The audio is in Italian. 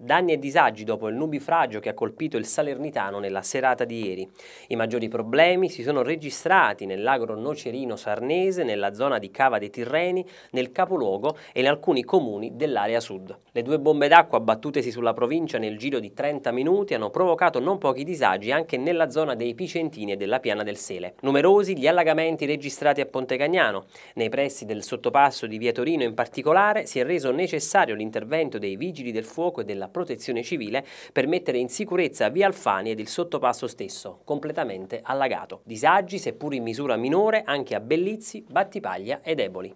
Danni e disagi dopo il nubifragio che ha colpito il Salernitano nella serata di ieri. I maggiori problemi si sono registrati nell'agro nocerino sarnese, nella zona di Cava dei Tirreni, nel capoluogo e in alcuni comuni dell'area sud. Le due bombe d'acqua battutesi sulla provincia nel giro di 30 minuti hanno provocato non pochi disagi anche nella zona dei Picentini e della Piana del Sele. Numerosi gli allagamenti registrati a Ponte Cagnano. Nei pressi del sottopasso di Via Torino in particolare si è reso necessario l'intervento dei vigili del fuoco e della della protezione civile per mettere in sicurezza via Alfani ed il sottopasso stesso, completamente allagato. Disagi, seppur in misura minore, anche a Bellizzi, Battipaglia e Deboli.